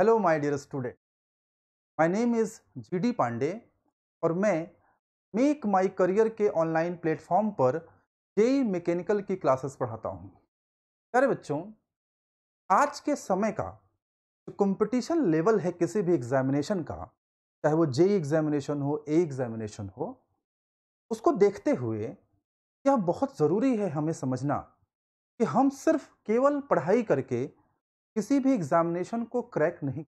hello my dear student my name is GD Pandey और मैं make my career के online platform पर JE mechanical e की classes पढ़ाता हूँ अरे बच्चों आज के समय का जो कंपटीशन लेवल है किसी भी एग्जामिनेशन का चाहे वो जेई एग्जामिनेशन e हो ए एग्जामिनेशन हो उसको देखते हुए यह बहुत ज़रूरी है हमें समझना कि हम सिर्फ केवल पढ़ाई करके किसी भी एग्जामिनेशन को क्रैक नहीं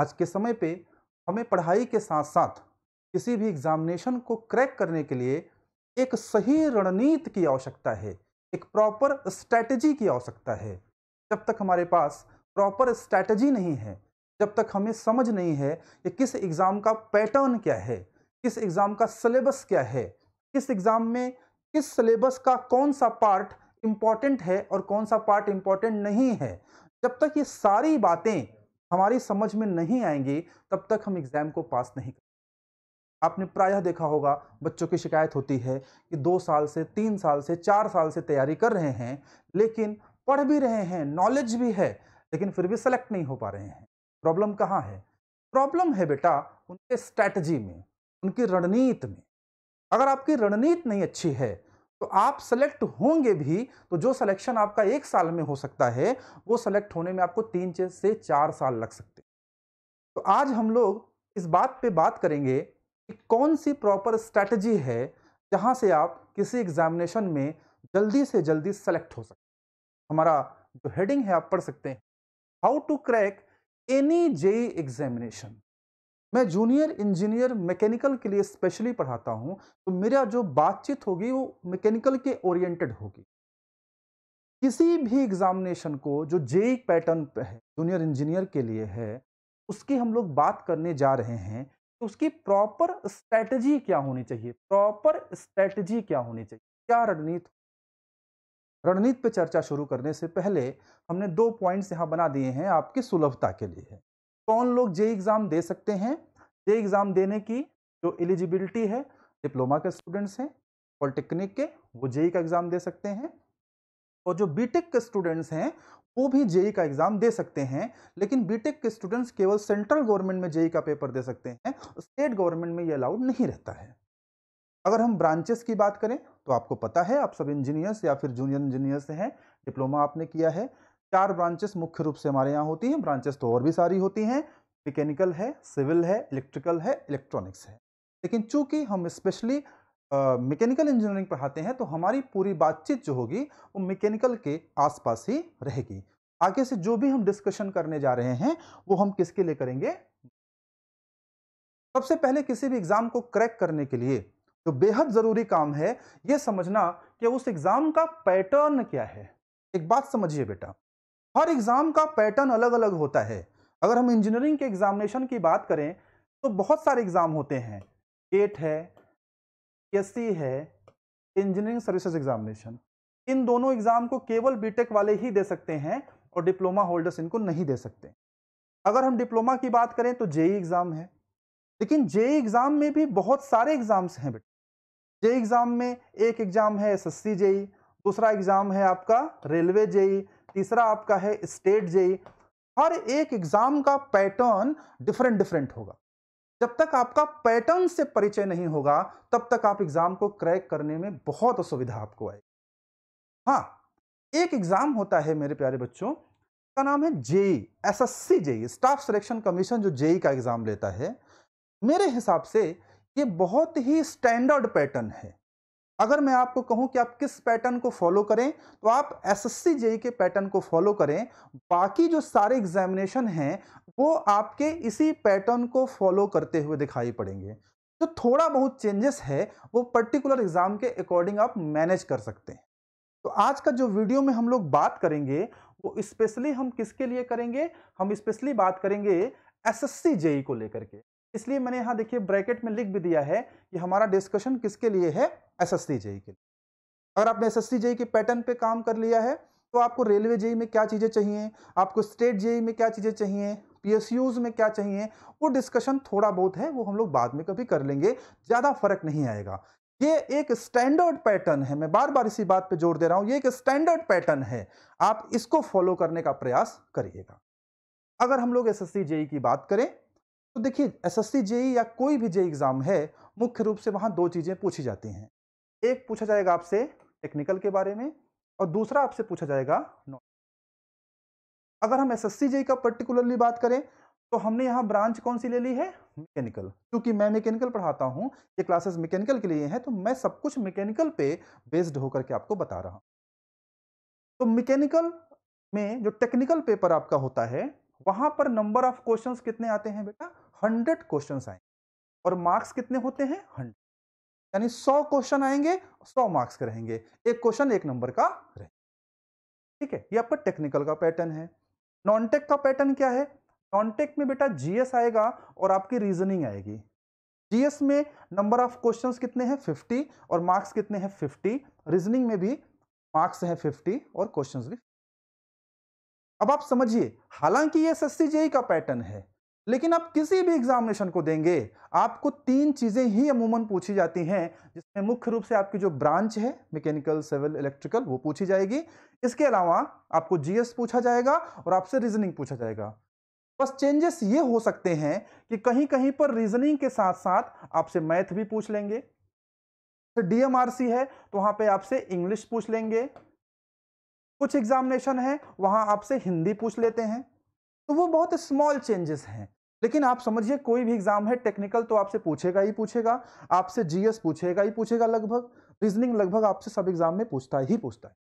आज के समय पे हमें पढ़ाई के साथ साथ किसी भी एग्जामिनेशन को क्रैक करने के लिए एक सही रणनीति की आवश्यकता है एक प्रॉपर स्ट्रैटेजी की आवश्यकता है जब तक हमारे पास प्रॉपर स्ट्रैटेजी नहीं है जब तक हमें समझ नहीं है कि किस एग्ज़ाम का पैटर्न क्या है किस एग्ज़ाम का सिलेबस क्या है किस एग्ज़ाम में किस सिलेबस का कौन सा पार्ट इम्पॉर्टेंट है और कौन सा पार्ट इम्पॉर्टेंट नहीं है जब तक ये सारी बातें हमारी समझ में नहीं आएंगी तब तक हम एग्ज़ाम को पास नहीं कर आपने प्रायः देखा होगा बच्चों की शिकायत होती है कि दो साल से तीन साल से चार साल से तैयारी कर रहे हैं लेकिन पढ़ भी रहे हैं नॉलेज भी है लेकिन फिर भी सेलेक्ट नहीं हो पा रहे हैं प्रॉब्लम कहाँ है प्रॉब्लम है बेटा उनके स्ट्रैटेजी में उनकी रणनीत में अगर आपकी रणनीत नहीं अच्छी है तो आप सेलेक्ट होंगे भी तो जो सिलेक्शन आपका एक साल में हो सकता है वो सेलेक्ट होने में आपको तीन से चार साल लग सकते हैं तो आज हम लोग इस बात पे बात करेंगे कि कौन सी प्रॉपर स्ट्रैटेजी है जहाँ से आप किसी एग्जामिनेशन में जल्दी से जल्दी सेलेक्ट हो सकते हमारा जो हेडिंग है आप पढ़ सकते हैं how to crack any JE examination मैं जूनियर इंजीनियर मैकेनिकल के लिए स्पेशली पढ़ाता हूँ तो मेरा जो बातचीत होगी वो मैकेनिकल के ओरिएंटेड होगी किसी भी एग्जामिनेशन को जो जे पैटर्न पे है जूनियर इंजीनियर के लिए है उसकी हम लोग बात करने जा रहे हैं तो उसकी प्रॉपर स्ट्रैटेजी क्या होनी चाहिए प्रॉपर स्ट्रैटेजी क्या होनी चाहिए क्या रणनीति रणनीति पे चर्चा शुरू करने से पहले हमने दो पॉइंट्स यहाँ बना दिए हैं आपकी सुलभता के लिए कौन लोग जे एग्ज़ाम दे सकते हैं जे एग्ज़ाम देने की जो एलिजिबिलिटी है डिप्लोमा के स्टूडेंट्स हैं पॉलिटेक्निक के वो जेई का एग्ज़ाम दे सकते हैं और जो बीटेक के स्टूडेंट्स हैं वो भी जेई का एग्ज़ाम दे सकते हैं लेकिन बीटेक के स्टूडेंट्स केवल सेंट्रल गवर्नमेंट में जेई का पेपर दे सकते हैं स्टेट गवर्नमेंट में ये अलाउड नहीं रहता है अगर हम ब्रांचेस की बात करें तो आपको पता है आप सब इंजीनियर्स या फिर जूनियर इंजीनियर्स हैं डिप्लोमा आपने किया है चार ब्रांचेस मुख्य रूप से हमारे यहाँ होती हैं ब्रांचेस तो और भी सारी होती हैं मैकेनिकल है सिविल है इलेक्ट्रिकल है इलेक्ट्रॉनिक्स है लेकिन चूंकि हम स्पेशली मैकेनिकल इंजीनियरिंग पढ़ाते हैं तो हमारी पूरी बातचीत जो होगी वो मैकेनिकल के आसपास ही रहेगी आगे से जो भी हम डिस्कशन करने जा रहे हैं वो हम किसके लिए करेंगे सबसे पहले किसी भी एग्जाम को क्रैक करने के लिए जो बेहद ज़रूरी काम है ये समझना कि उस एग्ज़ाम का पैटर्न क्या है एक बात समझिए बेटा हर एग्ज़ाम का पैटर्न अलग अलग होता है अगर हम इंजीनियरिंग के एग्ज़ामिनेशन की बात करें तो बहुत सारे एग्ज़ाम होते हैं एट e है एस e है इंजीनियरिंग सर्विसेज एग्ज़ामिनेशन इन दोनों एग्ज़ाम को केवल बीटेक वाले ही दे सकते हैं और डिप्लोमा होल्डर्स इनको नहीं दे सकते अगर हम डिप्लोमा की बात करें तो जेई e एग्ज़ाम है लेकिन जेई एग्ज़ाम में भी बहुत सारे एग्ज़ाम्स हैं बेटे जेई एग्ज़ाम में एक एग्ज़ाम है एस एस दूसरा एग्ज़ाम है आपका रेलवे जेई तीसरा आपका है स्टेट जेई हर एक एग्जाम का पैटर्न डिफरेंट डिफरेंट होगा जब तक आपका पैटर्न से परिचय नहीं होगा तब तक आप एग्जाम को क्रैक करने में बहुत असुविधा आपको आएगी हाँ एक एग्जाम होता है मेरे प्यारे बच्चों का नाम है JE C JE staff selection commission जो जेई का एग्जाम लेता है मेरे हिसाब से ये बहुत ही स्टैंडर्ड पैटर्न है अगर मैं आपको कहूं कि आप किस पैटर्न को फॉलो करें तो आप एसएससी जेई के पैटर्न को फॉलो करें बाकी जो सारे एग्जामिनेशन हैं वो आपके इसी पैटर्न को फॉलो करते हुए दिखाई पड़ेंगे जो थोड़ा बहुत चेंजेस है वो पर्टिकुलर एग्जाम के अकॉर्डिंग आप मैनेज कर सकते हैं तो आज का जो वीडियो में हम लोग बात करेंगे वो स्पेशली हम किसके लिए करेंगे हम स्पेशली बात करेंगे एस जेई को लेकर के इसलिए मैंने यहाँ देखिए ब्रैकेट में लिख भी दिया है कि हमारा डिस्कशन किसके लिए है एस एस के लिए अगर आपने एस एस के पैटर्न पे काम कर लिया है तो आपको रेलवे जेई e में क्या चीज़ें चाहिए आपको स्टेट जेई e में क्या चीज़ें चाहिए पीएसयूज में क्या चाहिए वो डिस्कशन थोड़ा बहुत है वो हम लोग बाद में कभी कर लेंगे ज़्यादा फर्क नहीं आएगा ये एक स्टैंडर्ड पैटर्न है मैं बार बार इसी बात पे जोर दे रहा हूँ ये एक स्टैंडर्ड पैटर्न है आप इसको फॉलो करने का प्रयास करिएगा अगर हम लोग एस एस e की बात करें तो देखिए एस जेई या कोई भी जेई एग्ज़ाम है मुख्य रूप से वहाँ दो चीज़ें पूछी जाती हैं एक पूछा जाएगा आपसे टेक्निकल के बारे में और दूसरा आपसे पूछा जाएगा नॉन अगर हम एस एस जेई का पर्टिकुलरली बात करें तो हमने यहाँ ब्रांच कौन सी ले ली है मैकेनिकल क्योंकि मैं मैकेनिकल पढ़ाता हूँ ये क्लासेस मैकेनिकल के लिए हैं तो मैं सब कुछ मैकेनिकल पे बेस्ड होकर के आपको बता रहा हूँ तो मैकेनिकल में जो टेक्निकल पेपर आपका होता है वहाँ पर नंबर ऑफ क्वेश्चंस कितने आते हैं बेटा हंड्रेड क्वेश्चन आएंगे और मार्क्स कितने होते हैं हंड्रेड यानी सौ क्वेश्चन आएंगे सौ मार्क्स के रहेंगे एक क्वेश्चन एक नंबर का रहेगा ठीक है ये आपका टेक्निकल का पैटर्न है नॉन टेक का पैटर्न क्या है नॉन टेक में बेटा जीएस आएगा और आपकी रीजनिंग आएगी जीएस में नंबर ऑफ क्वेश्चन कितने हैं फिफ्टी और मार्क्स कितने हैं फिफ्टी रीजनिंग में भी मार्क्स हैं फिफ्टी और क्वेश्चन भी अब आप समझिए हालांकि ये एस एस का पैटर्न है लेकिन आप किसी भी एग्जामिनेशन को देंगे आपको तीन चीज़ें ही अमूमन पूछी जाती हैं जिसमें मुख्य रूप से आपकी जो ब्रांच है मैकेनिकल सिविल इलेक्ट्रिकल वो पूछी जाएगी इसके अलावा आपको जीएस पूछा जाएगा और आपसे रीजनिंग पूछा जाएगा बस चेंजेस ये हो सकते हैं कि कहीं कहीं पर रीजनिंग के साथ साथ आपसे मैथ भी पूछ लेंगे डीएमआरसी है तो वहाँ पर आपसे इंग्लिश पूछ लेंगे कुछ एग्जामिनेशन है वहाँ आपसे हिंदी पूछ लेते हैं तो वो बहुत स्मॉल चेंजेस हैं लेकिन आप समझिए कोई भी एग्जाम है टेक्निकल तो आपसे पूछेगा ही पूछेगा आपसे जीएस पूछेगा ही पूछेगा लगभग रीजनिंग लगभग आपसे सब एग्जाम में पूछता ही पूछता है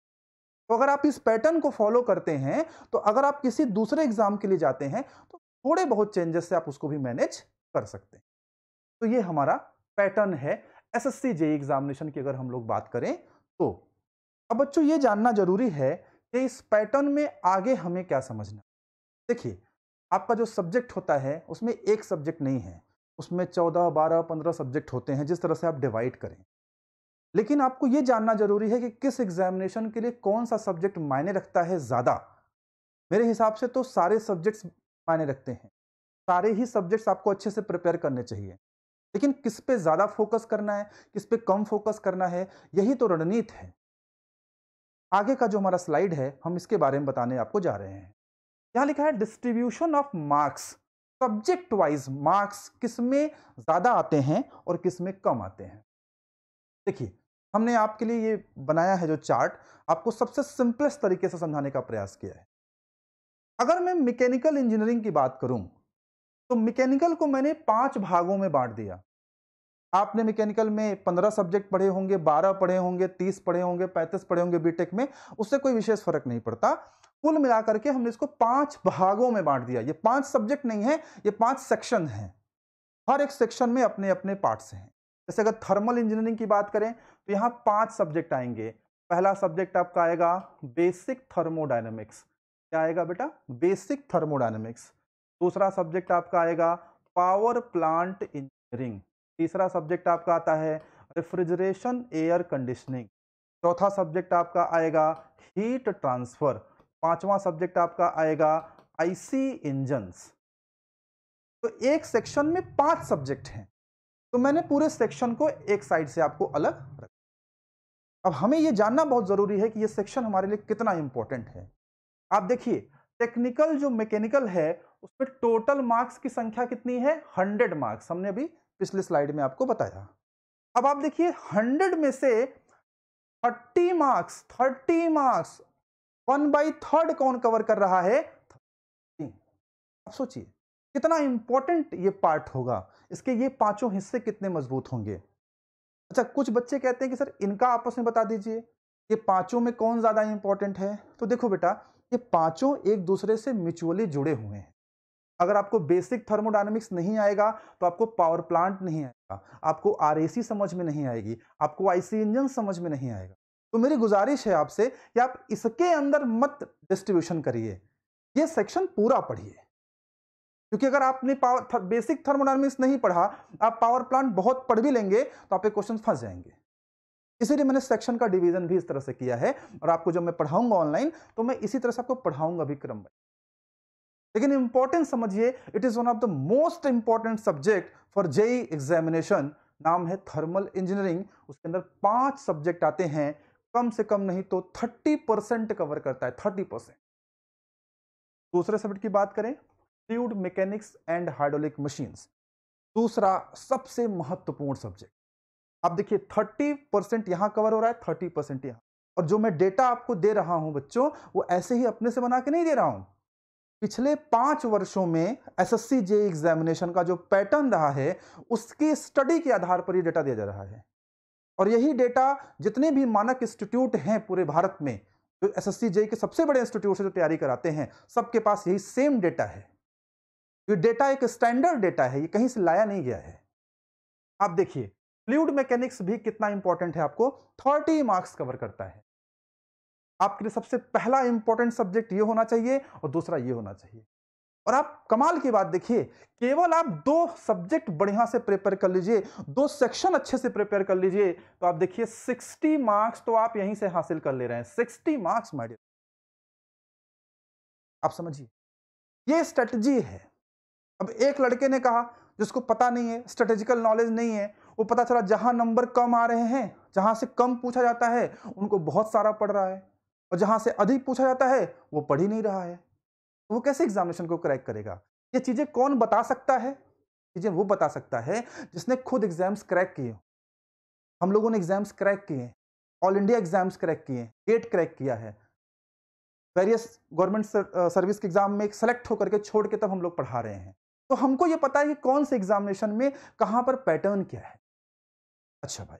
तो अगर आप इस पैटर्न को फॉलो करते हैं तो अगर आप किसी दूसरे एग्जाम के लिए जाते हैं तो थोड़े बहुत चेंजेस से आप उसको भी मैनेज कर सकते हैं तो ये हमारा पैटर्न है एस एस एग्जामिनेशन की अगर हम लोग बात करें तो अब बच्चों ये जानना जरूरी है कि इस पैटर्न में आगे हमें क्या समझना देखिए आपका जो सब्जेक्ट होता है उसमें एक सब्जेक्ट नहीं है उसमें चौदह बारह पंद्रह सब्जेक्ट होते हैं जिस तरह से आप डिवाइड करें लेकिन आपको ये जानना जरूरी है कि किस एग्जामिनेशन के लिए कौन सा सब्जेक्ट मायने रखता है ज़्यादा मेरे हिसाब से तो सारे सब्जेक्ट्स मायने रखते हैं सारे ही सब्जेक्ट्स आपको अच्छे से प्रिपेयर करने चाहिए लेकिन किस पे ज़्यादा फोकस करना है किस पे कम फोकस करना है यही तो रणनीति है आगे का जो हमारा स्लाइड है हम इसके बारे में बताने आपको जा रहे हैं यहाँ लिखा है distribution of marks subject wise marks किस में ज़्यादा आते हैं और किस में कम आते हैं देखिए हमने आपके लिए ये बनाया है जो चार्ट आपको सबसे सिंपलेस्ट तरीके से समझाने का प्रयास किया है अगर मैं मैकेनिकल इंजीनियरिंग की बात करूं तो मैकेनिकल को मैंने पांच भागों में बांट दिया आपने मैकेनिकल में पंद्रह सब्जेक्ट पढ़े होंगे बारह पढ़े होंगे तीस पढ़े होंगे पैंतीस पढ़े होंगे बीटेक में उससे कोई विशेष फर्क नहीं पड़ता कुल मिलाकर के हमने इसको पांच भागों में बांट दिया ये पांच सब्जेक्ट नहीं है ये पांच सेक्शन हैं हर एक सेक्शन में अपने अपने पार्ट्स हैं जैसे अगर थर्मल इंजीनियरिंग की बात करें तो यहाँ पांच सब्जेक्ट आएंगे पहला सब्जेक्ट आपका आएगा बेसिक थर्मोडाइनमिक्स क्या आएगा बेटा बेसिक थर्मोडाइनमिक्स दूसरा सब्जेक्ट आपका आएगा पावर प्लांट इंजीनियरिंग तीसरा सब्जेक्ट आपका आता है रेफ्रिजरेशन एयर कंडीशनिंग चौथा सब्जेक्ट आपका आएगा हीट ट्रांसफर पांचवा सब्जेक्ट आपका आएगा आईसी इंजन्स तो एक सेक्शन में पांच सब्जेक्ट हैं तो मैंने पूरे सेक्शन को एक साइड से आपको अलग रखा अब हमें यह जानना बहुत ज़रूरी है कि यह सेक्शन हमारे लिए कितना इंपॉर्टेंट है आप देखिए टेक्निकल जो मैकेनिकल है उसमें टोटल मार्क्स की संख्या कितनी है हंड्रेड मार्क्स हमने अभी पिछले स्लाइड में आपको बताया अब आप देखिए हंड्रेड में से thirty marks thirty marks one by third कौन कवर कर रहा है आप सोचिए कितना इंपॉर्टेंट ये पार्ट होगा इसके ये पांचों हिस्से कितने मजबूत होंगे अच्छा कुछ बच्चे कहते हैं कि सर इनका आपस में बता दीजिए ये पांचों में कौन ज़्यादा इंपॉर्टेंट है तो देखो बेटा ये पांचों एक दूसरे से म्यूचुअली जुड़े हुए हैं अगर आपको बेसिक थर्मोडाइनमिक्स नहीं आएगा तो आपको पावर प्लांट नहीं आएगा आपको आर समझ में नहीं आएगी आपको आईसी इंजन समझ में नहीं आएगा तो मेरी गुजारिश है आपसे कि आप इसके अंदर मत डिस्ट्रीब्यूशन करिए ये सेक्शन पूरा पढ़िए क्योंकि अगर आपने पावर थर, बेसिक थर्मोडाइनमिक्स नहीं पढ़ा आप पावर प्लांट बहुत पढ़ भी लेंगे तो आपके क्वेश्चन फंस जाएंगे इसीलिए मैंने सेक्शन का डिवीजन भी इस तरह से किया है और आपको जब मैं पढ़ाऊंगा ऑनलाइन तो मैं इसी तरह से आपको पढ़ाऊंगा भी क्रम में लेकिन इंपॉर्टेंट समझिए it is one of the most important subject for JE examination नाम है थर्मल इंजीनियरिंग उसके अंदर पांच सब्जेक्ट आते हैं कम से कम नहीं तो 30 परसेंट कवर करता है 30 परसेंट दूसरे सब्जेक्ट की बात करें fluid mechanics and hydraulic machines दूसरा सबसे महत्वपूर्ण सब्जेक्ट आप देखिए 30 परसेंट यहां कवर हो रहा है 30 परसेंट यहां और जो मैं डेटा आपको दे रहा हूं बच्चों वो ऐसे ही अपने से बना के नहीं दे रहा हूं पिछले पांच वर्षों में सी जे एग्जामिनेशन का जो पैटर्न रहा है उसकी स्टडी के आधार पर ये डेटा दिया जा रहा है और यही डेटा जितने भी मानक इंस्टीट्यूट हैं पूरे भारत में जो एस एस के सबसे बड़े इंस्टीट्यूट से जो तैयारी कराते हैं सबके पास यही सेम डेटा है ये डेटा एक स्टैंडर्ड डेटा है ये कहीं से लाया नहीं गया है आप देखिए फ्लूड मैकेनिक्स भी कितना इंपॉर्टेंट है आपको थर्टी मार्क्स कवर करता है आपके लिए सबसे पहला इंपॉर्टेंट सब्जेक्ट ये होना चाहिए और दूसरा ये होना चाहिए और आप कमाल की बात देखिए केवल आप दो सब्जेक्ट बढ़िया से प्रिपेयर कर लीजिए दो सेक्शन अच्छे से प्रिपेयर कर लीजिए तो आप देखिए 60 मार्क्स तो आप यहीं से हासिल कर ले रहे हैं 60 मार्क्स माइडियर आप समझिए ये स्ट्रेटजी है अब एक लड़के ने कहा जिसको पता नहीं है स्ट्रेटेजिकल नॉलेज नहीं है वो पता चला जहां नंबर कम आ रहे हैं जहां से कम पूछा जाता है उनको बहुत सारा पढ़ रहा है और जहां से अधिक पूछा जाता है वो पढ़ ही नहीं रहा है वो कैसे एग्जामिनेशन को क्रैक करेगा ये चीज़ें कौन बता सकता है चीज़ें वो बता सकता है जिसने खुद एग्जाम्स क्रैक किए हम लोगों ने एग्जाम्स क्रैक किए ऑल इंडिया एग्जाम्स क्रैक किए गेट क्रैक किया है वेरियस गवर्नमेंट सर्विस के एग्जाम में सेलेक्ट होकर के छोड़ के तब हम लोग पढ़ा रहे हैं तो हमको ये पता है कि कौन से एग्जामिनेशन में कहाँ पर पैटर्न क्या है अच्छा भाई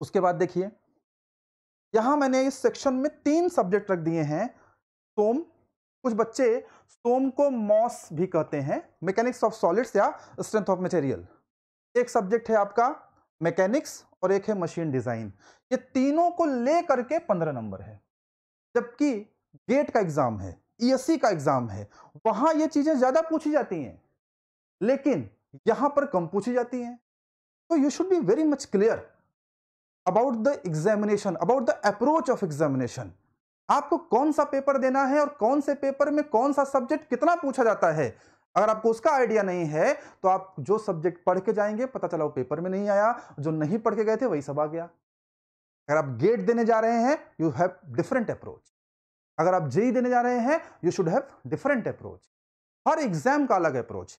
उसके बाद देखिए यहां मैंने इस सेक्शन में तीन सब्जेक्ट रख दिए हैं सोम कुछ बच्चे सोम को मॉस भी कहते हैं मैकेनिक्स ऑफ सॉलिड्स या स्ट्रेंथ ऑफ मटेरियल एक सब्जेक्ट है आपका मैकेनिक्स और एक है मशीन डिजाइन ये तीनों को ले करके पंद्रह नंबर है जबकि गेट का एग्जाम है ईएससी e का एग्जाम है वहां ये चीजें ज्यादा पूछी जाती हैं लेकिन यहां पर कम पूछी जाती हैं तो you should be very much clear about the examination about the approach of examination आपको कौन सा पेपर देना है और कौन से पेपर में कौन सा सब्जेक्ट कितना पूछा जाता है अगर आपको उसका आइडिया नहीं है तो आप जो सब्जेक्ट पढ़ के जाएंगे पता चला वो पेपर में नहीं आया जो नहीं पढ़ के गए थे वही सब आ गया अगर आप गेट देने जा रहे हैं यू हैव डिफरेंट अप्रोच अगर आप जेई e e देने जा रहे हैं you should have different approach हर एग्जाम का अलग अप्रोच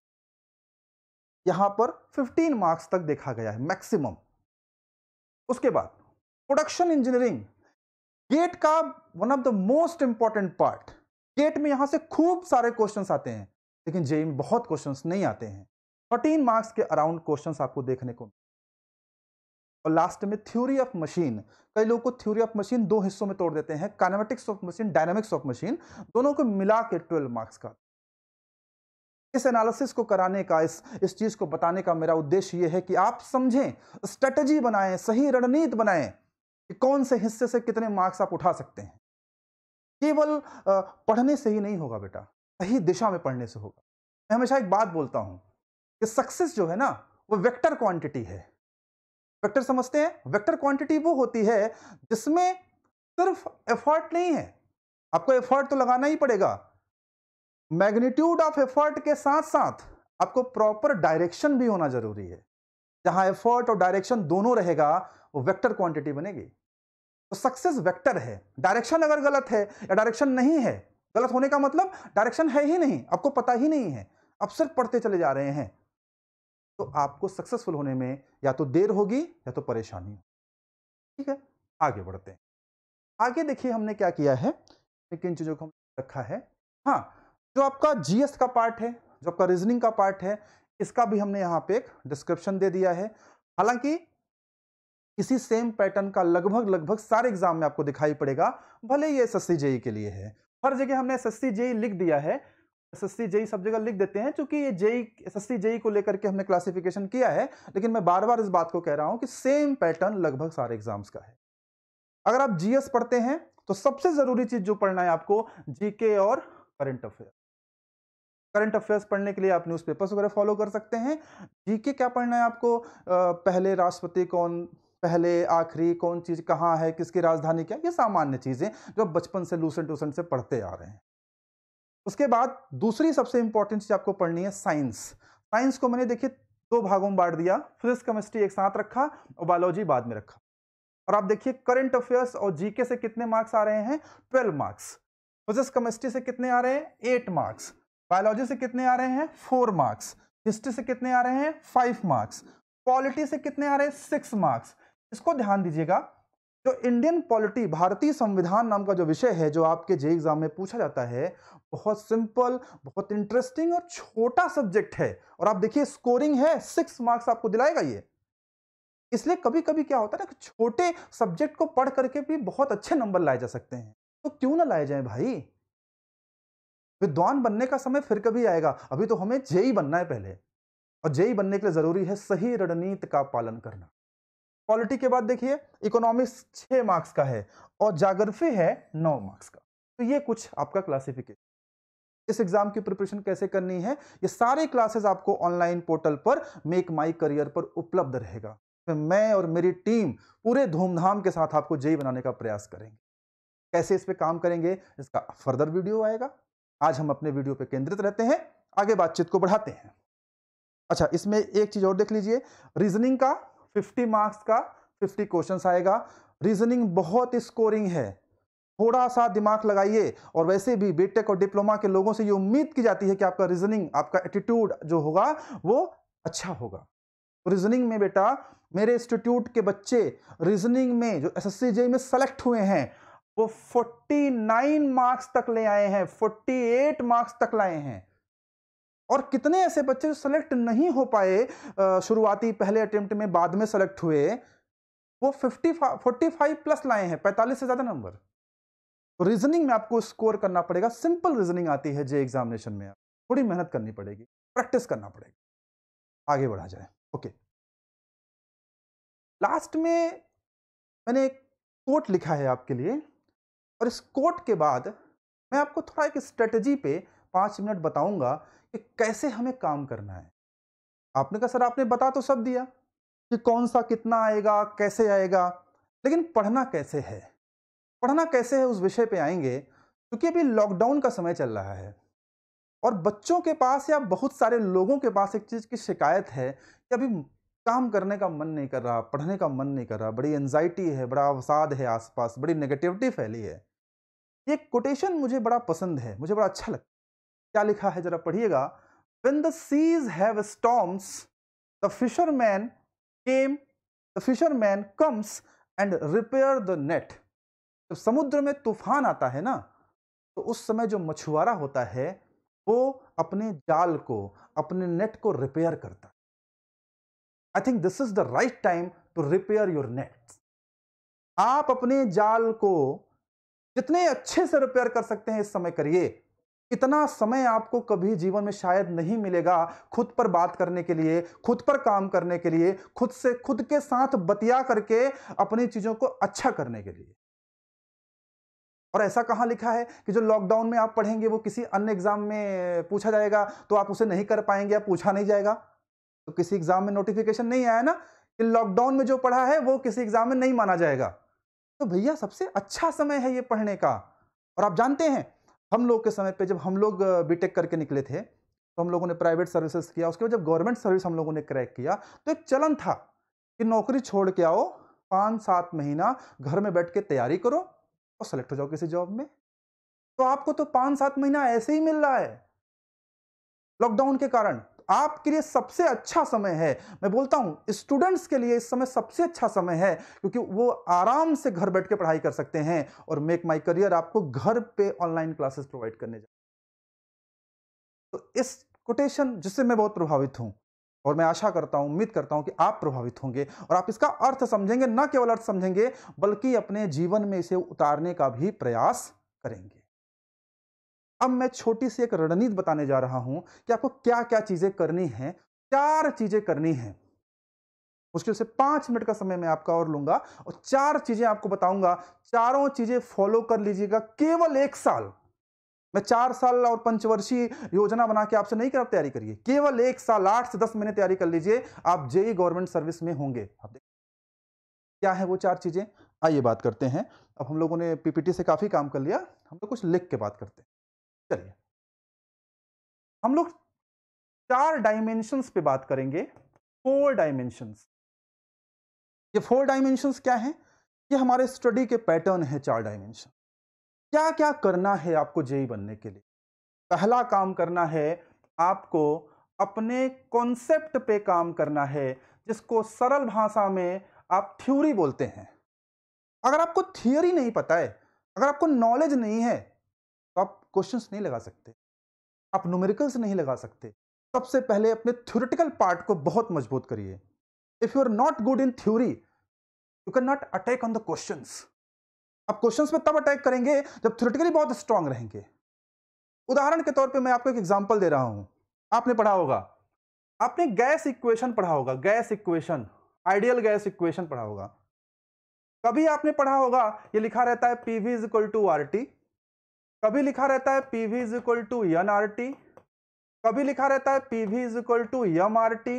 यहां पर 15 मार्क्स तक देखा गया है मैक्सिमम उसके बाद प्रोडक्शन इंजीनियरिंग गेट का one of the most important part GATE में यहां से खूब सारे क्वेश्चन आते हैं लेकिन जेई में बहुत क्वेश्चन नहीं आते हैं फोर्टीन मार्क्स के अराउंड क्वेश्चन आपको देखने को और लास्ट में थ्योरी ऑफ मशीन कई लोग को थ्योरी ऑफ मशीन दो हिस्सों में तोड़ देते हैं kinematics of machine dynamics of machine दोनों को मिला के ट्वेल्व मार्क्स का इस एनालिसिस को कराने का इस इस चीज को बताने का मेरा उद्देश्य यह है कि आप समझें स्ट्रेटजी बनाएं सही रणनीति बनाएं कि कौन से हिस्से से कितने मार्क्स आप उठा सकते हैं केवल पढ़ने से ही नहीं होगा बेटा सही दिशा में पढ़ने से होगा मैं हमेशा एक बात बोलता हूं कि सक्सेस जो है ना वो वेक्टर क्वांटिटी है वेक्टर समझते हैं वेक्टर क्वांटिटी वो होती है जिसमें सिर्फ एफर्ट नहीं है आपको एफर्ट तो लगाना ही पड़ेगा मैग्नीट्यूड ऑफ एफर्ट के साथ साथ आपको प्रॉपर डायरेक्शन भी होना जरूरी है जहां एफर्ट और डायरेक्शन दोनों रहेगा वो तो वेक्टर क्वांटिटी बनेगी तो सक्सेस वेक्टर है डायरेक्शन अगर गलत है या डायरेक्शन नहीं है गलत होने का मतलब डायरेक्शन है ही नहीं आपको पता ही नहीं है आप सिर्फ पढ़ते चले जा रहे हैं तो आपको सक्सेसफुल होने में या तो देर होगी या तो परेशानी होगी ठीक है आगे बढ़ते हैं आगे देखिए हमने क्या किया है किन चीज़ों को हम रखा है हाँ जो आपका जीएस का पार्ट है जो आपका रीजनिंग का पार्ट है इसका भी हमने यहाँ पे एक डिस्क्रिप्शन दे दिया है हालांकि इसी सेम पैटर्न का लगभग लगभग सारे एग्जाम में आपको दिखाई पड़ेगा भले ये एस जेई e के लिए है हर जगह हमने एस एस जेई लिख दिया है एस एस जेई सब जगह लिख देते हैं क्योंकि ये जेई एस एस जेई को लेकर के हमने क्लासिफिकेशन किया है लेकिन मैं बार बार इस बात को कह रहा हूँ कि सेम पैटर्न लगभग सारे एग्जाम्स का है अगर आप जीएस पढ़ते हैं तो सबसे जरूरी चीज जो पढ़ना है आपको जीके और करंट अफेयर करंट अफेयर्स पढ़ने के लिए आप न्यूज़पेपर्स वगैरह फॉलो कर सकते हैं जीके क्या पढ़ना है आपको पहले राष्ट्रपति कौन पहले आखिरी कौन चीज़ कहाँ है किसकी राजधानी क्या ये सामान्य चीज़ें जो बचपन से लूसन टूसन से पढ़ते आ रहे हैं उसके बाद दूसरी सबसे इंपॉर्टेंट चीज़ आपको पढ़नी है साइंस साइंस को मैंने देखिए दो भागों में बांट दिया फिजिक्स केमिस्ट्री एक साथ रखा और बायोलॉजी बाद में रखा और आप देखिए करंट अफेयर्स और जीके से कितने मार्क्स आ रहे हैं ट्वेल्व मार्क्स फिजिक्स केमिस्ट्री से कितने आ रहे हैं एट मार्क्स बायोलॉजी से कितने आ रहे हैं फोर मार्क्स हिस्ट्री से कितने आ रहे हैं फाइव मार्क्स पॉलिटी से कितने आ रहे हैं सिक्स मार्क्स इसको ध्यान दीजिएगा जो इंडियन पॉलिटी भारतीय संविधान नाम का जो विषय है जो आपके जे एग्जाम में पूछा जाता है बहुत सिंपल बहुत इंटरेस्टिंग और छोटा सब्जेक्ट है और आप देखिए स्कोरिंग है सिक्स मार्क्स आपको दिलाएगा ये इसलिए कभी कभी क्या होता है ना छोटे सब्जेक्ट को पढ़ करके भी बहुत अच्छे नंबर लाए जा सकते हैं तो क्यों ना लाए जाए भाई विद्वान बनने का समय फिर कभी आएगा अभी तो हमें जेई बनना है पहले और जेई बनने के लिए जरूरी है सही रणनीति का पालन करना पॉलिटी के बाद देखिए इकोनॉमिक्स छः मार्क्स का है और जोग्राफी है नौ मार्क्स का तो ये कुछ आपका क्लासिफिकेशन इस एग्जाम की प्रिपरेशन कैसे करनी है ये सारे क्लासेस आपको ऑनलाइन पोर्टल पर मेक माई करियर पर उपलब्ध रहेगा तो मैं और मेरी टीम पूरे धूमधाम के साथ आपको जय e बनाने का प्रयास करेंगे कैसे इस पर काम करेंगे इसका फर्दर वीडियो आएगा आज हम अपने वीडियो पर केंद्रित रहते हैं आगे बातचीत को बढ़ाते हैं अच्छा इसमें एक चीज और देख लीजिए रीजनिंग का 50 मार्क्स का 50 क्वेश्चंस आएगा रीजनिंग बहुत स्कोरिंग है थोड़ा सा दिमाग लगाइए और वैसे भी बीटेक और डिप्लोमा के लोगों से ये उम्मीद की जाती है कि आपका रीजनिंग आपका एटीट्यूड जो होगा वो अच्छा होगा तो रीजनिंग में बेटा मेरे इंस्टीट्यूट के बच्चे रीजनिंग में जो एस एस में सेलेक्ट हुए हैं वो 49 मार्क्स तक ले आए हैं 48 मार्क्स तक लाए हैं और कितने ऐसे बच्चे जो सेलेक्ट नहीं हो पाए शुरुआती पहले अटेम्प्ट में बाद में सेलेक्ट हुए वो फिफ्टी फोर्टी फाइव प्लस लाए हैं पैंतालीस से ज़्यादा नंबर तो रीजनिंग में आपको स्कोर करना पड़ेगा सिंपल रीजनिंग आती है जे एग्जामिनेशन में थोड़ी मेहनत करनी पड़ेगी प्रैक्टिस करना पड़ेगा आगे बढ़ा जाए ओके लास्ट में मैंने एक कोट लिखा है आपके लिए और इस कोट के बाद मैं आपको थोड़ा एक स्ट्रेटजी पे पाँच मिनट बताऊंगा कि कैसे हमें काम करना है आपने कहा सर आपने बता तो सब दिया कि कौन सा कितना आएगा कैसे आएगा लेकिन पढ़ना कैसे है पढ़ना कैसे है उस विषय पे आएंगे क्योंकि अभी लॉकडाउन का समय चल रहा है और बच्चों के पास या बहुत सारे लोगों के पास एक चीज़ की शिकायत है कि अभी काम करने का मन नहीं कर रहा पढ़ने का मन नहीं कर रहा बड़ी एनजाइटी है बड़ा अवसाद है आसपास बड़ी नेगेटिविटी फैली है ये कोटेशन मुझे बड़ा पसंद है मुझे बड़ा अच्छा लगता क्या लिखा है जरा पढ़िएगा वेन द सीज है storms the fisherman came the fisherman comes and repair the net जब समुद्र में तूफान आता है ना तो उस समय जो मछुआरा होता है वो अपने जाल को अपने नेट को रिपेयर करता I think this is the right time to repair your net आप अपने जाल को जितने अच्छे से रिपेयर कर सकते हैं इस समय करिए इतना समय आपको कभी जीवन में शायद नहीं मिलेगा खुद पर बात करने के लिए खुद पर काम करने के लिए खुद से खुद के साथ बतिया करके अपनी चीजों को अच्छा करने के लिए और ऐसा कहां लिखा है कि जो लॉकडाउन में आप पढ़ेंगे वो किसी अन्य एग्जाम में पूछा जाएगा तो आप उसे नहीं कर पाएंगे या पूछा नहीं जाएगा तो किसी एग्जाम में नोटिफिकेशन नहीं आया ना कि लॉकडाउन में जो पढ़ा है वो किसी एग्जाम में नहीं माना जाएगा तो भैया सबसे अच्छा समय है ये पढ़ने का और आप जानते हैं हम लोग के समय पे जब हम लोग बीटेक करके निकले थे तो हम लोगों ने प्राइवेट सर्विसेज किया उसके बाद जब गवर्नमेंट सर्विस हम लोगों ने क्रैक किया तो एक चलन था कि नौकरी छोड़ के आओ पाँच सात महीना घर में बैठ के तैयारी करो और सेलेक्ट हो जाओ किसी जॉब में तो आपको तो पाँच सात महीना ऐसे ही मिल रहा है लॉकडाउन के कारण आपके लिए सबसे अच्छा समय है मैं बोलता हूँ स्टूडेंट्स के लिए इस समय सबसे अच्छा समय है क्योंकि वो आराम से घर बैठ के पढ़ाई कर सकते हैं और मेक माई करियर आपको घर पे ऑनलाइन क्लासेस प्रोवाइड करने जा तो इस कोटेशन जिससे मैं बहुत प्रभावित हूँ और मैं आशा करता हूँ उम्मीद करता हूँ कि आप प्रभावित होंगे और आप इसका अर्थ समझेंगे न केवल अर्थ समझेंगे बल्कि अपने जीवन में इसे उतारने का भी प्रयास करेंगे अब मैं छोटी सी एक रणनीति बताने जा रहा हूं कि आपको क्या क्या चीजें करनी है चार चीजें करनी है मुश्किल से पांच मिनट का समय मैं आपका और लूंगा और चार चीजें आपको बताऊंगा चारों चीजें फॉलो कर लीजिएगा केवल एक साल मैं चार साल और पंचवर्षीय योजना बना के आपसे नहीं कर तैयारी करिए केवल एक साल आठ से दस महीने तैयारी कर लीजिए आप जेई गवर्नमेंट सर्विस में होंगे आप क्या है वो चार चीजें आइए बात करते हैं अब हम लोगों ने पीपीटी से काफी काम कर लिया हम लोग कुछ लिख के बात करते हैं चलिए हम लोग चार डायमेंशंस पे बात करेंगे फोर डायमेंशंस ये फोर डायमेंशंस क्या है ये हमारे स्टडी के पैटर्न है चार डायमेंशन क्या क्या करना है आपको जेई बनने के लिए पहला काम करना है आपको अपने कॉन्सेप्ट पे काम करना है जिसको सरल भाषा में आप थ्योरी बोलते हैं अगर आपको थियोरी नहीं पता है अगर आपको नॉलेज नहीं है क्वेश्चंस नहीं लगा सकते आप न्यूमेरिकल्स नहीं लगा सकते सबसे पहले अपने थ्योरेटिकल पार्ट को बहुत मजबूत करिए if you are not good in theory you can not attack on the question आप क्वेश्चन पे तब अटैक करेंगे जब थ्योरेटिकली बहुत स्ट्रांग रहेंगे उदाहरण के तौर पर मैं आपको एक एग्जाम्पल दे रहा हूं आपने पढ़ा होगा आपने गैस इक्वेशन पढ़ा होगा gas equation ideal gas equation पढ़ा होगा कभी आपने पढ़ा होगा ये लिखा रहता है PV is equal to R T कभी लिखा रहता है P V is equal to N R T कभी लिखा रहता है P V is equal to M R T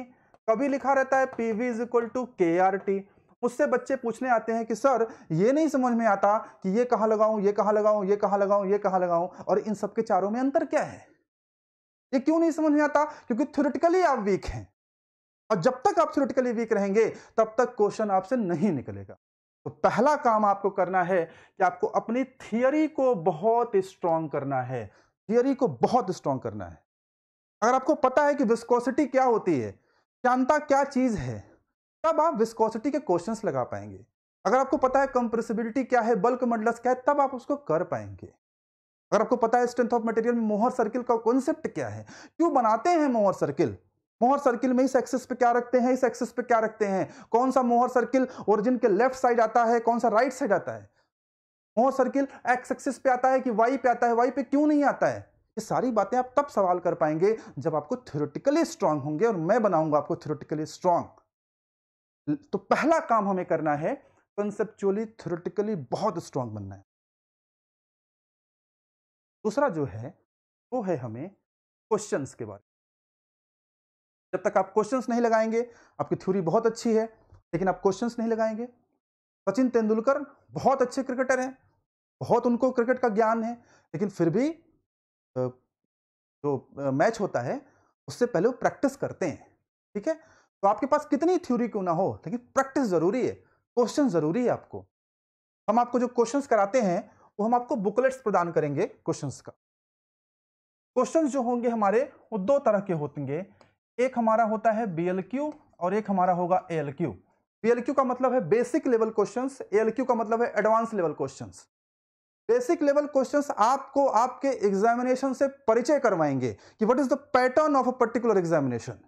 कभी लिखा रहता है P V is equal to K R T उससे बच्चे पूछने आते हैं कि सर ये नहीं समझ में आता कि ये कहाँ लगाऊं ये कहाँ लगाऊं ये कहाँ लगाऊं ये कहाँ लगाऊं और इन सबके चारों में अंतर क्या है ये क्यों नहीं समझ में आता क्योंकि थ्योरेटिकली आप वीक हैं और जब तक आप थ्योरेटिकली वीक रहेंगे तब तक क्वेश्चन आपसे नहीं निकलेगा तो पहला काम आपको करना है कि आपको अपनी थियरी को बहुत स्ट्रांग करना है थियरी को बहुत स्ट्रांग करना है अगर आपको पता है कि विस्कोसिटी क्या होती है जानता क्या चीज़ है तब आप विस्कोसिटी के क्वेश्चंस लगा पाएंगे अगर आपको पता है कंप्रेसिबिलिटी क्या है बल्क मंडलस क्या है तब आप उसको कर पाएंगे अगर आपको पता है स्ट्रेंथ ऑफ मटेरियल में मोहर सर्किल का कॉन्सेप्ट क्या है क्यों बनाते हैं मोहर सर्किल मोहर सर्किल में इस एक्सिस पे क्या रखते हैं इस एक्सिस पे क्या रखते हैं कौन सा मोहर सर्किल ओरिजिन के लेफ्ट साइड आता है कौन सा राइट साइड आता है मोहर सर्किल एक्स एक्सिस पे आता है कि वाई पे आता है वाई पे क्यों नहीं आता है ये सारी बातें आप तब सवाल कर पाएंगे जब आपको थ्योरेटिकली स्ट्रांग होंगे और मैं बनाऊंगा आपको थ्योरेटिकली स्ट्रांग तो पहला काम हमें करना है कंसेप्चुअली थ्योरेटिकली बहुत स्ट्रांग बनना है दूसरा जो है वो है हमें क्वेश्चंस के बारे जब तक आप क्वेश्चंस नहीं लगाएंगे आपकी थ्योरी बहुत अच्छी है लेकिन आप क्वेश्चंस नहीं लगाएंगे सचिन तेंदुलकर बहुत अच्छे क्रिकेटर हैं बहुत उनको क्रिकेट का ज्ञान है लेकिन फिर भी जो मैच होता है उससे पहले वो प्रैक्टिस करते हैं ठीक है तो आपके पास कितनी थ्योरी क्यों ना हो लेकिन प्रैक्टिस ज़रूरी है क्वेश्चन ज़रूरी है आपको हम आपको जो क्वेश्चंस कराते हैं वो हम आपको बुकलेट्स प्रदान करेंगे क्वेश्चंस का क्वेश्चंस जो होंगे हमारे वो दो तरह के होते हैं एक हमारा होता है बी और एक हमारा होगा ए एल का मतलब है बेसिक लेवल क्वेश्चंस एएलक्यू का मतलब है advance level questions basic level questions आपको आपके एग्जामिनेशन से परिचय करवाएंगे कि what is the pattern of a particular examination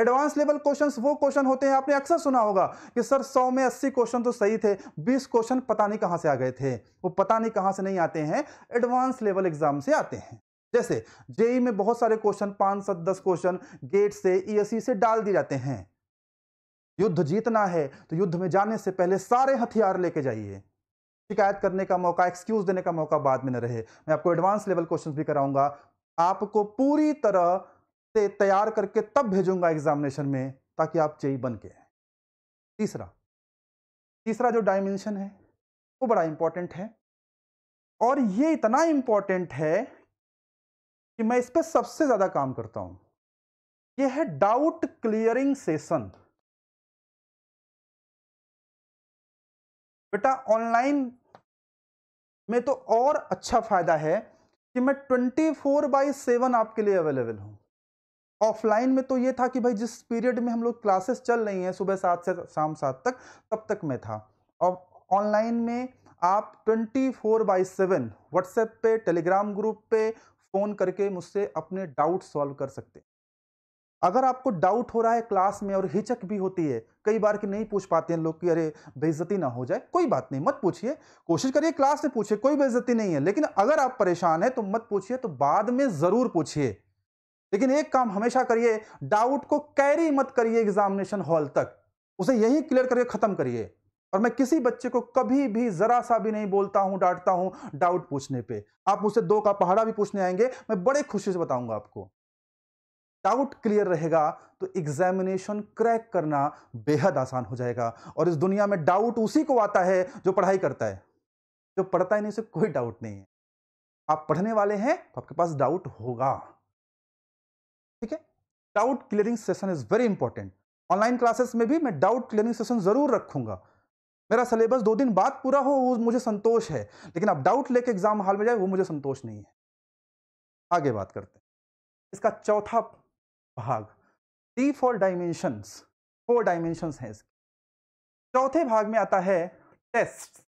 advance level questions वो क्वेश्चन होते हैं आपने अक्सर सुना होगा कि सर 100 में 80 क्वेश्चन तो सही थे 20 क्वेश्चन पता नहीं कहां से आ गए थे वो पता नहीं कहां से नहीं आते हैं एडवांस लेवल एग्जाम से आते हैं जैसे जेई में बहुत सारे क्वेश्चन पांच सात दस क्वेश्चन गेट से ईएससी से डाल दिए जाते हैं युद्ध जीतना है तो युद्ध में जाने से पहले सारे हथियार लेके जाइए शिकायत करने का मौका एक्सक्यूज देने का मौका बाद में न रहे मैं आपको एडवांस लेवल क्वेश्चन भी कराऊंगा आपको पूरी तरह से तैयार करके तब भेजूंगा एग्जामिनेशन में ताकि आप चेई बन के तीसरा तीसरा जो डायमेंशन है वो बड़ा इंपॉर्टेंट है और ये इतना इंपॉर्टेंट है कि मैं इस पर सबसे ज़्यादा काम करता हूं यह है डाउट क्लियरिंग सेशन बेटा ऑनलाइन में तो और अच्छा फ़ायदा है कि मैं ट्वेंटी फोर बाई सेवन आपके लिए अवेलेबल हूं ऑफलाइन में तो यह था कि भाई जिस पीरियड में हम लोग क्लासेस चल रही हैं सुबह सात से शाम सात तक तब तक मैं था और ऑनलाइन में आप twenty four by seven WhatsApp पे टेलीग्राम ग्रुप पे फ़ोन करके मुझसे अपने डाउट सॉल्व कर सकते हैं अगर आपको डाउट हो रहा है क्लास में और हिचक भी होती है कई बार कि नहीं पूछ पाते हैं लोग कि अरे बेइज्जती ना हो जाए कोई बात नहीं मत पूछिए कोशिश करिए क्लास में पूछिए कोई बेइज्जती नहीं है लेकिन अगर आप परेशान हैं तो मत पूछिए तो बाद में ज़रूर पूछिए लेकिन एक काम हमेशा करिए डाउट को कैरी मत करिए एग्जामिनेशन हॉल तक उसे यही क्लियर करके ख़त्म करिए और मैं किसी बच्चे को कभी भी जरा सा भी नहीं बोलता हूं डांटता हूं डाउट पूछने पे आप मुझसे दो का पहाड़ा भी पूछने आएंगे मैं बड़े खुशी से बताऊंगा आपको डाउट क्लियर रहेगा तो एग्जामिनेशन क्रैक करना बेहद आसान हो जाएगा और इस दुनिया में डाउट उसी को आता है जो पढ़ाई करता है जो पढ़ता ही नहीं उसे कोई डाउट नहीं है आप पढ़ने वाले हैं तो आपके पास डाउट होगा ठीक है doubt clearing session is very important online classes में भी मैं डाउट क्लियरिंग सेशन जरूर रखूंगा मेरा सिलेबस दो दिन बाद पूरा हो वो मुझे संतोष है लेकिन अब डाउट लेके एग्जाम हाल में जाए वो मुझे संतोष नहीं है आगे बात करते हैं इसका चौथा भाग D four dimensions four dimensions हैं इसके चौथे भाग में आता है टेस्ट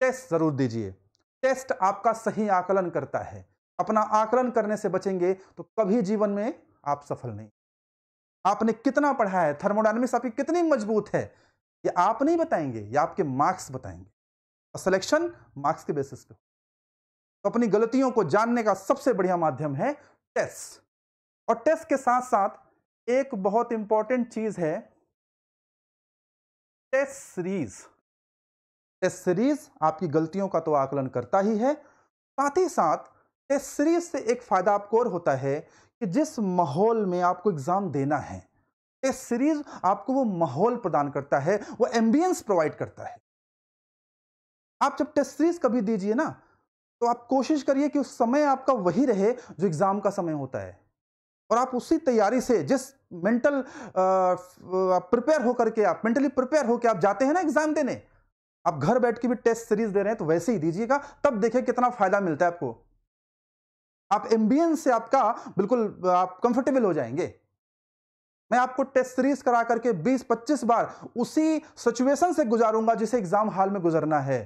टेस्ट जरूर दीजिए टेस्ट आपका सही आकलन करता है अपना आकलन करने से बचेंगे तो कभी जीवन में आप सफल नहीं आपने कितना पढ़ा है थर्मोडाइनमिक्स आपकी कितनी मजबूत है ये आप नहीं बताएंगे ये आपके मार्क्स बताएंगे और सिलेक्शन मार्क्स के बेसिस पे तो अपनी गलतियों को जानने का सबसे बढ़िया माध्यम है टेस्ट और टेस्ट के साथ साथ एक बहुत इंपॉर्टेंट चीज है टेस्ट सीरीज टेस्ट सीरीज आपकी गलतियों का तो आकलन करता ही है साथ ही साथ टेस्ट सीरीज से एक फायदा आपको और होता है कि जिस माहौल में आपको एग्जाम देना है ये सीरीज आपको वो माहौल प्रदान करता है वो एम्बियंस प्रोवाइड करता है आप जब टेस्ट सीरीज कभी दीजिए ना तो आप कोशिश करिए कि उस समय आपका वही रहे जो एग्जाम का समय होता है और आप उसी तैयारी से जिस मेंटल प्रिपेयर होकर के आप मेंटली प्रिपेयर होकर आप जाते हैं ना एग्जाम देने आप घर बैठ के भी टेस्ट सीरीज दे रहे हैं तो वैसे ही दीजिएगा तब देखें कितना फायदा मिलता है आपको आप एम्बियंस से आपका बिल्कुल आप कंफर्टेबल हो जाएंगे मैं आपको टेस्ट सीरीज करा करके 20-25 बार उसी सिचुएशन से गुजारूंगा जिसे एग्जाम हाल में गुजरना है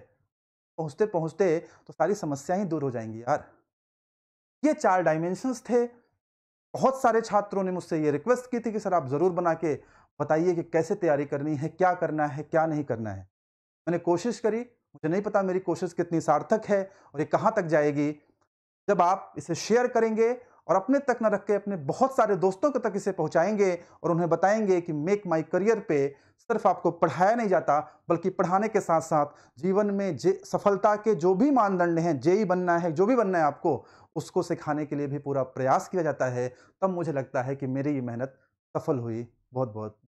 पहुंचते पहुंचते तो सारी समस्याएं ही दूर हो जाएंगी यार ये चार डायमेंशंस थे बहुत सारे छात्रों ने मुझसे ये रिक्वेस्ट की थी कि सर आप ज़रूर बना के बताइए कि कैसे तैयारी करनी है क्या करना है क्या नहीं करना है मैंने कोशिश करी मुझे नहीं पता मेरी कोशिश कितनी सार्थक है और ये कहाँ तक जाएगी जब आप इसे शेयर करेंगे और अपने तक न रख के अपने बहुत सारे दोस्तों के तक इसे पहुंचाएंगे और उन्हें बताएंगे कि मेक माई करियर पे सिर्फ आपको पढ़ाया नहीं जाता बल्कि पढ़ाने के साथ साथ जीवन में जे सफलता के जो भी मानदंड हैं जे ही बनना है जो भी बनना है आपको उसको सिखाने के लिए भी पूरा प्रयास किया जाता है तब मुझे लगता है कि मेरी ये मेहनत सफल हुई बहुत बहुत